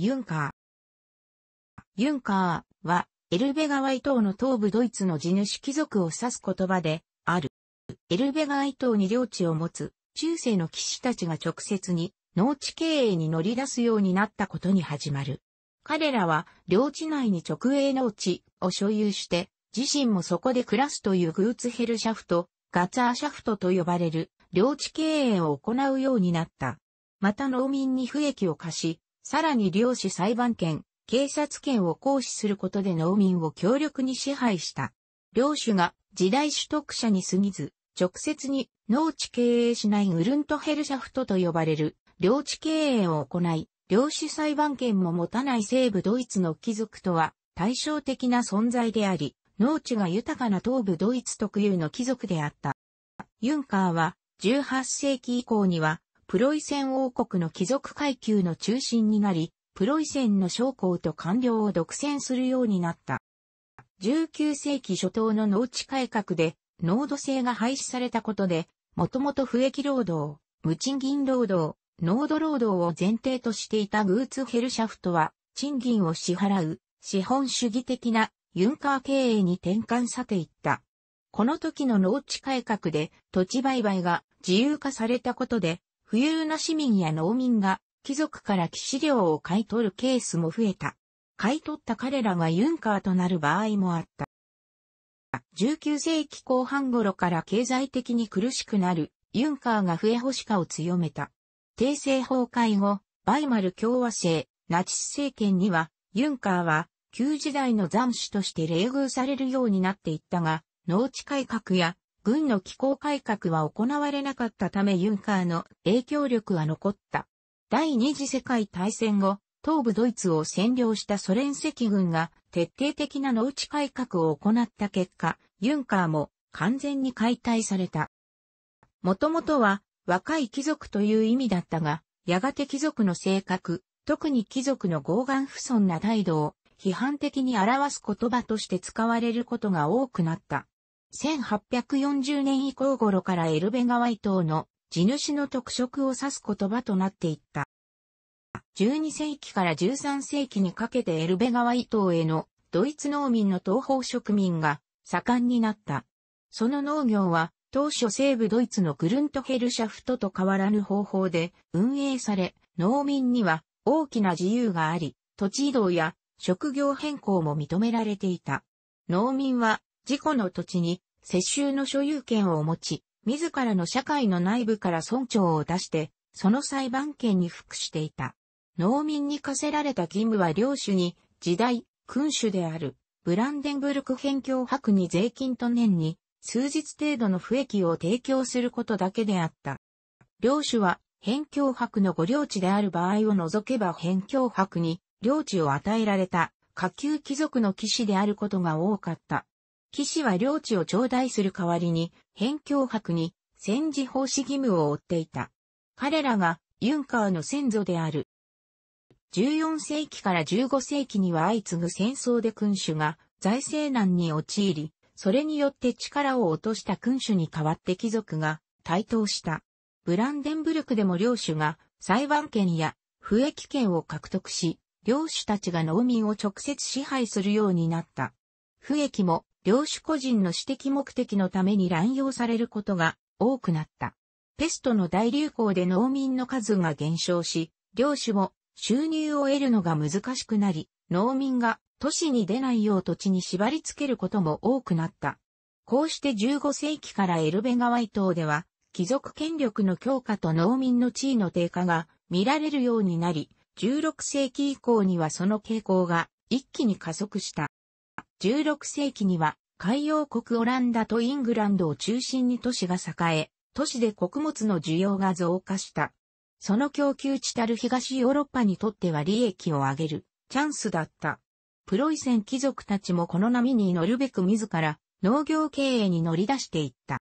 ユンカー。ユンカーは、エルベワイ島の東部ドイツの地主貴族を指す言葉で、ある。エルベワイ島に領地を持つ、中世の騎士たちが直接に、農地経営に乗り出すようになったことに始まる。彼らは、領地内に直営農地を所有して、自身もそこで暮らすというグーツヘルシャフト、ガツアーシャフトと呼ばれる、領地経営を行うようになった。また農民に不益を貸し、さらに領主裁判権、警察権を行使することで農民を強力に支配した。領主が時代取得者に過ぎず、直接に農地経営しないウルントヘルシャフトと呼ばれる領地経営を行い、領主裁判権も持たない西部ドイツの貴族とは対照的な存在であり、農地が豊かな東部ドイツ特有の貴族であった。ユンカーは18世紀以降にはプロイセン王国の貴族階級の中心になり、プロイセンの将校と官僚を独占するようになった。19世紀初頭の農地改革で、農土制が廃止されたことで、もともと不益労働、無賃金労働、農土労働を前提としていたグーツヘルシャフトは、賃金を支払う、資本主義的なユンカー経営に転換さていった。この時の農地改革で土地売買が自由化されたことで富裕な市民や農民が貴族から騎士料を買い取るケースも増えた。買い取った彼らがユンカーとなる場合もあった。19世紀後半頃から経済的に苦しくなるユンカーが増え星化を強めた。帝政崩壊後、バイマル共和制、ナチス政権には、ユンカーは旧時代の残首として冷遇されるようになっていったが、農地改革や軍の機構改革は行われなかったためユンカーの影響力は残った。第二次世界大戦後、東部ドイツを占領したソ連赤軍が徹底的な農地改革を行った結果、ユンカーも完全に解体された。もともとは若い貴族という意味だったが、やがて貴族の性格、特に貴族の傲岸不尊な態度を批判的に表す言葉として使われることが多くなった。1840年以降頃からエルベ川伊東の地主の特色を指す言葉となっていった。12世紀から13世紀にかけてエルベ川伊東へのドイツ農民の東方植民が盛んになった。その農業は当初西部ドイツのグルントヘルシャフトと変わらぬ方法で運営され、農民には大きな自由があり、土地移動や職業変更も認められていた。農民は自己の土地に世襲の所有権を持ち、自らの社会の内部から村長を出して、その裁判権に服していた。農民に課せられた義務は領主に、時代、君主である、ブランデンブルク辺境博に税金と年に、数日程度の不益を提供することだけであった。領主は、辺境博のご領地である場合を除けば辺境博に、領地を与えられた、下級貴族の騎士であることが多かった。騎士は領地を頂戴する代わりに、辺境伯に戦時奉仕義務を負っていた。彼らがユンカーの先祖である。14世紀から15世紀には相次ぐ戦争で君主が財政難に陥り、それによって力を落とした君主に代わって貴族が台頭した。ブランデンブルクでも領主が裁判権や不益権を獲得し、領主たちが農民を直接支配するようになった。不益も領主個人の私的目的のために乱用されることが多くなった。ペストの大流行で農民の数が減少し、領主も収入を得るのが難しくなり、農民が都市に出ないよう土地に縛り付けることも多くなった。こうして15世紀からエルベ川伊島では、貴族権力の強化と農民の地位の低下が見られるようになり、16世紀以降にはその傾向が一気に加速した。16世紀には海洋国オランダとイングランドを中心に都市が栄え、都市で穀物の需要が増加した。その供給地たる東ヨーロッパにとっては利益を上げるチャンスだった。プロイセン貴族たちもこの波に乗るべく自ら農業経営に乗り出していった。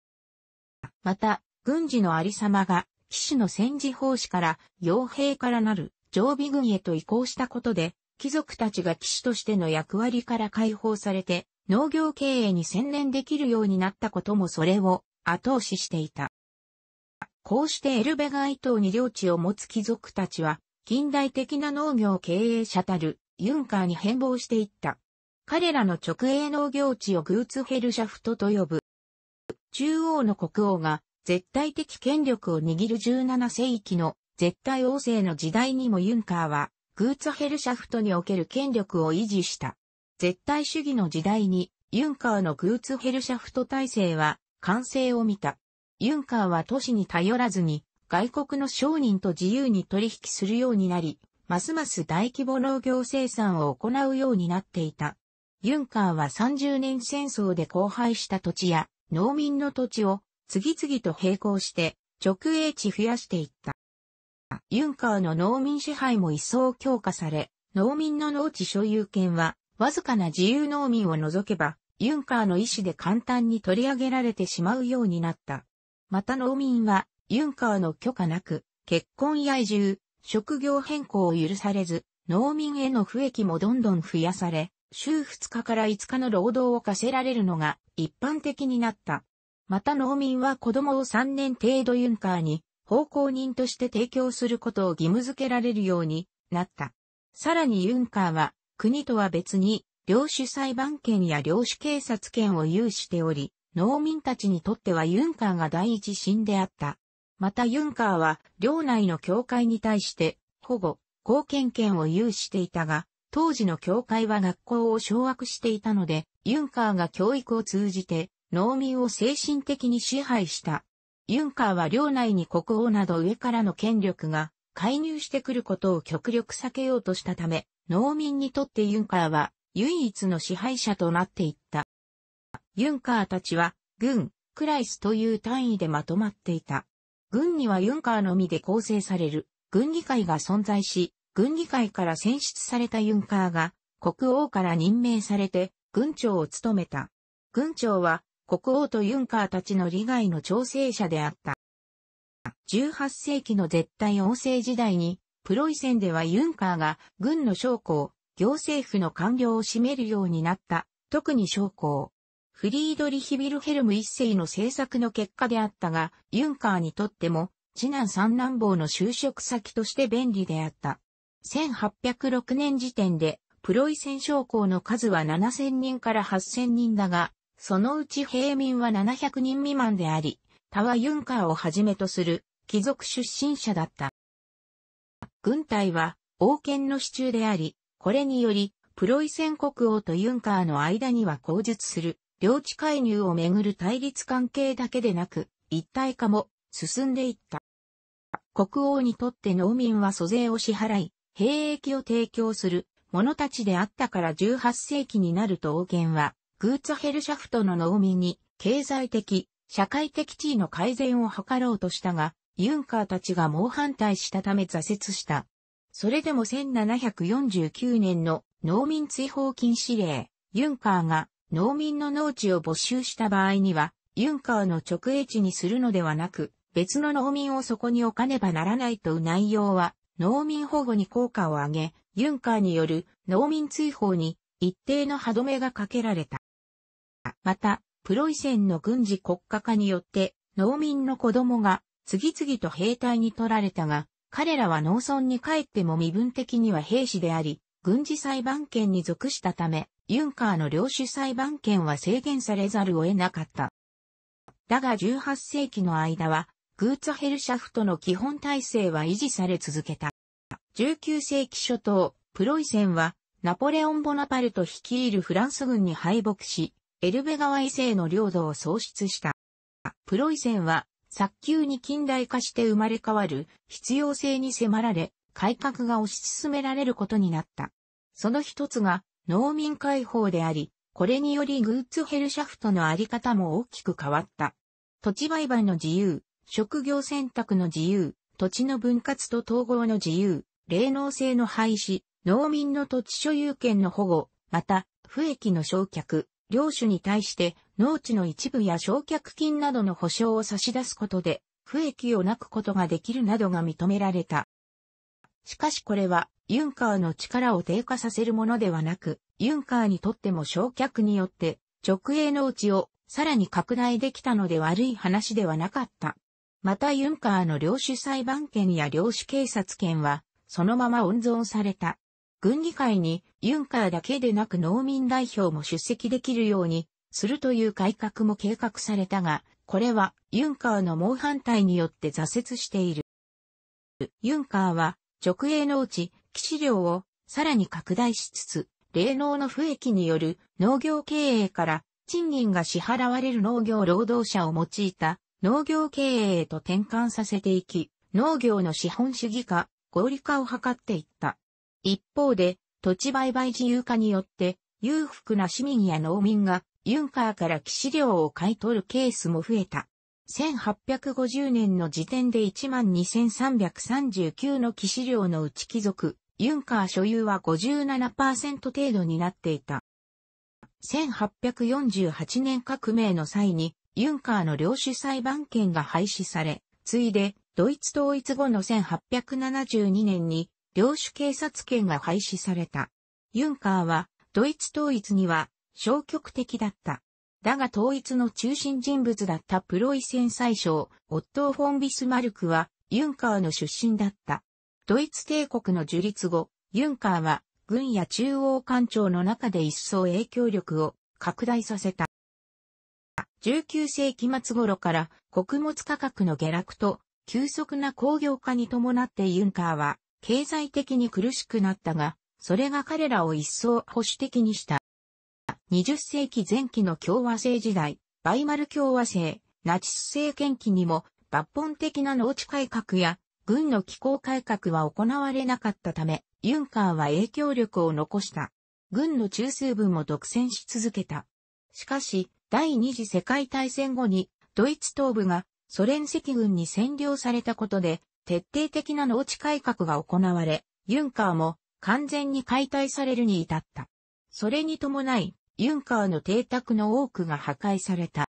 また、軍事のありさまが、騎士の戦時奉仕から傭兵からなる常備軍へと移行したことで、貴族たちが騎士としての役割から解放されて、農業経営に専念できるようになったこともそれを後押ししていた。こうしてエルベガイ島に領地を持つ貴族たちは、近代的な農業経営者たるユンカーに変貌していった。彼らの直営農業地をグーツヘルシャフトと呼ぶ。中央の国王が絶対的権力を握る17世紀の絶対王政の時代にもユンカーはグーツヘルシャフトにおける権力を維持した。絶対主義の時代に、ユンカーのグーツヘルシャフト体制は、完成を見た。ユンカーは都市に頼らずに、外国の商人と自由に取引するようになり、ますます大規模農業生産を行うようになっていた。ユンカーは30年戦争で荒廃した土地や農民の土地を次々と並行して直営地増やしていった。ユンカーの農民支配も一層強化され、農民の農地所有権は、わずかな自由農民を除けば、ユンカーの意思で簡単に取り上げられてしまうようになった。また農民は、ユンカーの許可なく、結婚や移住、職業変更を許されず、農民への不益もどんどん増やされ、週2日から5日の労働を課せられるのが一般的になった。また農民は子供を3年程度ユンカーに奉公人として提供することを義務付けられるようになった。さらにユンカーは、国とは別に、領主裁判権や領主警察権を有しており、農民たちにとってはユンカーが第一審であった。またユンカーは、領内の教会に対して、保護、貢献権を有していたが、当時の教会は学校を掌握していたので、ユンカーが教育を通じて、農民を精神的に支配したユンカーは領内に国王など上からの権力が介入してくることを極力避けようとしたため、農民にとってユンカーは唯一の支配者となっていった。ユンカーたちは軍、クライスという単位でまとまっていた。軍にはユンカーのみで構成される軍議会が存在し、軍議会から選出されたユンカーが国王から任命されて軍長を務めた。軍長は国王とユンカーたちの利害の調整者であった。18世紀の絶対王政時代に、プロイセンではユンカーが軍の将校、行政府の官僚を占めるようになった、特に将校。フリードリヒ・ビルヘルム一世の政策の結果であったが、ユンカーにとっても、次男三男坊の就職先として便利であった。1806年時点で、プロイセン将校の数は7000人から8000人だが、そのうち平民は700人未満であり、タワ・ユンカーをはじめとする貴族出身者だった。軍隊は王権の支柱であり、これにより、プロイセン国王とユンカーの間には口述する、領地介入をめぐる対立関係だけでなく、一体化も進んでいった。国王にとって農民は租税を支払い、兵役を提供する者たちであったから18世紀になると王権はグーツヘルシャフトの農民に経済的、社会的地位の改善を図ろうとしたが、ユンカーたちが猛反対したため挫折した。それでも1749年の農民追放禁止令、ユンカーが農民の農地を没収した場合には、ユンカーの直営地にするのではなく、別の農民をそこに置かねばならないという内容は、農民保護に効果を上げ、ユンカーによる農民追放に一定の歯止めがかけられた。また、プロイセンの軍事国家化によって農民の子供が次々と兵隊に取られたが、彼らは農村に帰っても身分的には兵士であり、軍事裁判権に属したため、ユンカーの領主裁判権は制限されざるを得なかった。だが18世紀の間は、グーツヘルシャフトの基本体制は維持され続けた。19世紀初頭、プロイセンは、ナポレオン・ボナパルト率いるフランス軍に敗北し、エルベ川伊勢の領土を創出した。プロイセンは、早急に近代化して生まれ変わる必要性に迫られ、改革が推し進められることになった。その一つが、農民解放であり、これによりグッズヘルシャフトのあり方も大きく変わった。土地売買の自由、職業選択の自由、土地の分割と統合の自由、霊能性の廃止、農民の土地所有権の保護、また、不益の焼却、領主に対して農地の一部や償却金などの保証を差し出すことで、不益をなくことができるなどが認められた。しかしこれは、ユンカーの力を低下させるものではなく、ユンカーにとっても焼却によって、直営農地をさらに拡大できたので悪い話ではなかった。またユンカーの領主裁判権や領主警察権は、そのまま温存された。軍議会にユンカーだけでなく農民代表も出席できるようにするという改革も計画されたが、これはユンカーの猛反対によって挫折している。ユンカーは直営農地、基地量をさらに拡大しつつ、霊能の不益による農業経営から賃金が支払われる農業労働者を用いた農業経営へと転換させていき、農業の資本主義化、合理化を図っていった。一方で、土地売買自由化によって、裕福な市民や農民が、ユンカーから騎士料を買い取るケースも増えた。1850年の時点で12,339の騎士料のうち貴族、ユンカー所有は57%程度になっていた。1848年革命の際に、ユンカーの領主裁判権が廃止され、ついで、ドイツ統一後の1872年に、領主警察権が廃止された。ユンカーは、ドイツ統一には消極的だった。だが統一の中心人物だったプロイセン宰相、オットー・フォン・ビスマルクは、ユンカーの出身だった。ドイツ帝国の樹立後、ユンカーは、軍や中央官庁の中で一層影響力を拡大させた。19世紀末頃から穀物価格の下落と急速な工業化に伴ってユンカーは経済的に苦しくなったが、それが彼らを一層保守的にした。20世紀前期の共和制時代、バイマル共和制、ナチス政権期にも抜本的な農地改革や軍の機構改革は行われなかったため、ユンカーは影響力を残した。軍の中枢部も独占し続けた。しかし、第二次世界大戦後にドイツ東部がソ連赤軍に占領されたことで徹底的な農地改革が行われ、ユンカーも完全に解体されるに至った。それに伴い、ユンカーの邸宅の多くが破壊された。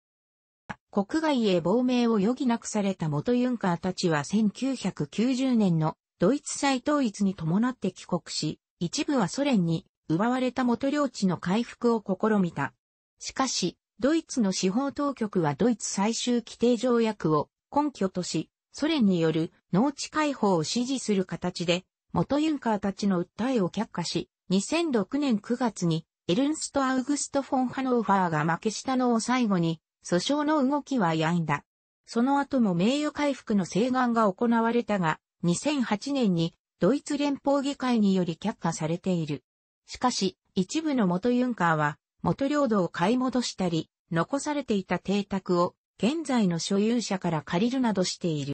国外へ亡命を余儀なくされた元ユンカーたちは1990年のドイツ再統一に伴って帰国し、一部はソ連に奪われた元領地の回復を試みた。しかし、ドイツの司法当局はドイツ最終規定条約を根拠とし、ソ連による農地解放を支持する形で、元ユンカーたちの訴えを却下し、2006年9月にエルンスト・アウグスト・フォン・ハノーファーが負けしたのを最後に、訴訟の動きはやんだ。その後も名誉回復の請願が行われたが、2008年にドイツ連邦議会により却下されている。しかし、一部の元ユンカーは、元領土を買い戻したり、残されていた邸宅を現在の所有者から借りるなどしている。